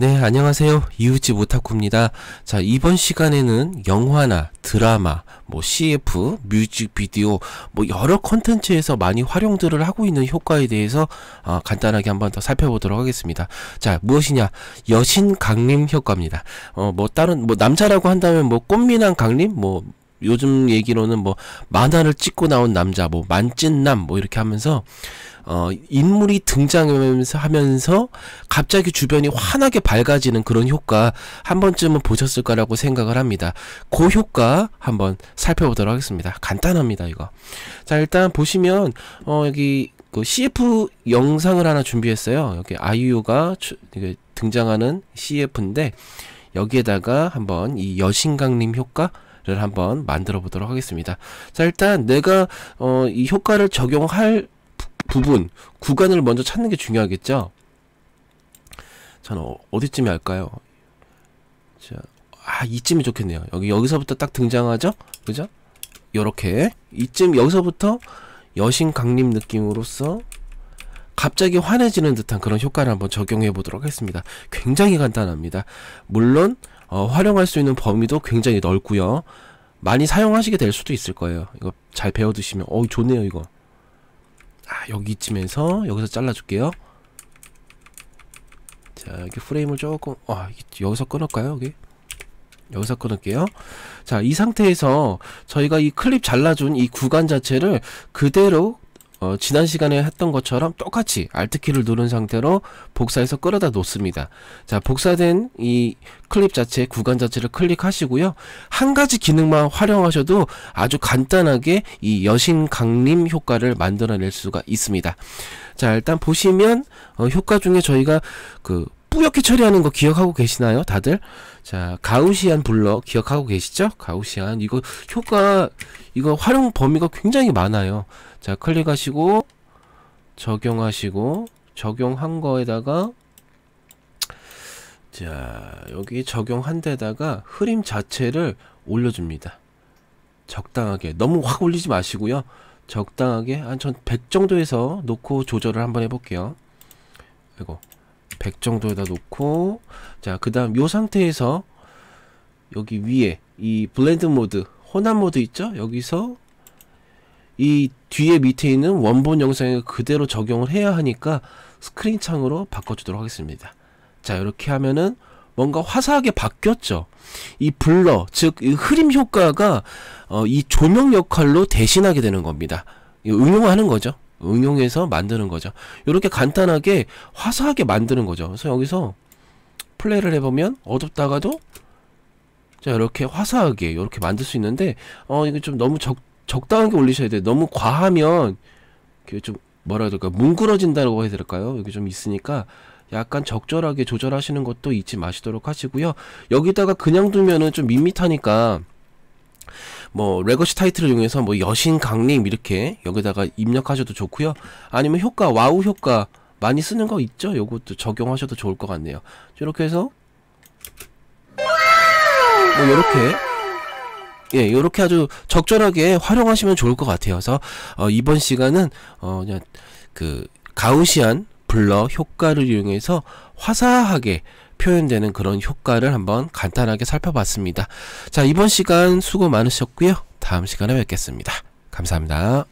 네, 안녕하세요. 이웃집 오타쿠입니다. 자, 이번 시간에는 영화나 드라마, 뭐 CF, 뮤직비디오, 뭐 여러 컨텐츠에서 많이 활용들을 하고 있는 효과에 대해서 어, 간단하게 한번 더 살펴보도록 하겠습니다. 자, 무엇이냐? 여신 강림 효과입니다. 어, 뭐 다른, 뭐 남자라고 한다면 뭐 꽃미남 강림, 뭐 요즘 얘기로는 뭐 만화를 찍고 나온 남자 뭐 만찢남 뭐 이렇게 하면서 어 인물이 등장하면서 하면서 갑자기 주변이 환하게 밝아지는 그런 효과 한 번쯤은 보셨을 거라고 생각을 합니다. 그 효과 한번 살펴보도록 하겠습니다. 간단합니다 이거. 자 일단 보시면 어 여기 그 CF 영상을 하나 준비했어요. 여기 아이유가 등장하는 CF인데 여기에다가 한번 이 여신강림 효과 를 한번 만들어 보도록 하겠습니다. 자 일단 내가 어, 이 효과를 적용할 부분 구간을 먼저 찾는 게 중요하겠죠. 저는 어, 디쯤에 할까요? 자, 아 이쯤이 좋겠네요. 여기 여기서부터 딱 등장하죠, 그죠? 요렇게 이쯤 여기서부터 여신 강림 느낌으로써 갑자기 환해지는 듯한 그런 효과를 한번 적용해 보도록 하겠습니다. 굉장히 간단합니다. 물론 어, 활용할 수 있는 범위도 굉장히 넓고요. 많이 사용하시게 될 수도 있을 거예요. 이거 잘 배워두시면 어 좋네요 이거. 아 여기쯤에서 여기서 잘라줄게요. 자 이렇게 프레임을 조금 아 여기서 끊을까요 여기? 여기서 끊을게요. 자, 이 상태에서 저희가 이 클립 잘라준 이 구간 자체를 그대로 어, 지난 시간에 했던 것처럼 똑같이 Alt키를 누른 상태로 복사해서 끌어다 놓습니다. 자, 복사된 이 클립 자체, 구간 자체를 클릭하시고요. 한 가지 기능만 활용하셔도 아주 간단하게 이 여신 강림 효과를 만들어낼 수가 있습니다. 자, 일단 보시면 어, 효과 중에 저희가 그 뿌옇게 처리하는 거 기억하고 계시나요? 다들? 자, 가우시안 블럭 기억하고 계시죠? 가우시안. 이거 효과, 이거 활용 범위가 굉장히 많아요. 자, 클릭하시고, 적용하시고, 적용한 거에다가, 자, 여기 적용한 데다가 흐림 자체를 올려줍니다. 적당하게. 너무 확 올리지 마시고요. 적당하게, 한 100 정도에서 놓고 조절을 한번 해볼게요. 그리고 100 정도에다 놓고 자 그 다음 이 상태에서 여기 위에 이 블렌드 모드 혼합 모드 있죠 여기서 이 뒤에 밑에 있는 원본 영상에 그대로 적용을 해야 하니까 스크린 창으로 바꿔주도록 하겠습니다 자 이렇게 하면은 뭔가 화사하게 바뀌었죠 이 블러 즉이 흐림 효과가 어, 이 조명 역할로 대신하게 되는 겁니다 응용하는 거죠 응용해서 만드는 거죠. 이렇게 간단하게 화사하게 만드는 거죠. 그래서 여기서 플레이를 해보면 어둡다가도 자 이렇게 화사하게 이렇게 만들 수 있는데 어 이거 좀 너무 적, 적당하게 올리셔야 돼요. 너무 과하면 그 좀 뭐라 해야 될까 뭉그러진다고 해야 될까요? 여기 좀 있으니까 약간 적절하게 조절하시는 것도 잊지 마시도록 하시고요. 여기다가 그냥 두면은 좀 밋밋하니까 뭐 레거시 타이틀을 이용해서 뭐 여신 강림 이렇게 여기다가 입력하셔도 좋고요. 아니면 효과 와우 효과 많이 쓰는 거 있죠? 요것도 적용하셔도 좋을 것 같네요. 이렇게 해서 뭐요렇게 예, 요렇게 아주 적절하게 활용하시면 좋을 것 같아요. 그래서 어, 이번 시간은 어 그냥 그 가우시안 블러 효과를 이용해서 화사하게 표현되는 그런 효과를 한번 간단하게 살펴봤습니다. 자, 이번 시간 수고 많으셨고요. 다음 시간에 뵙겠습니다. 감사합니다.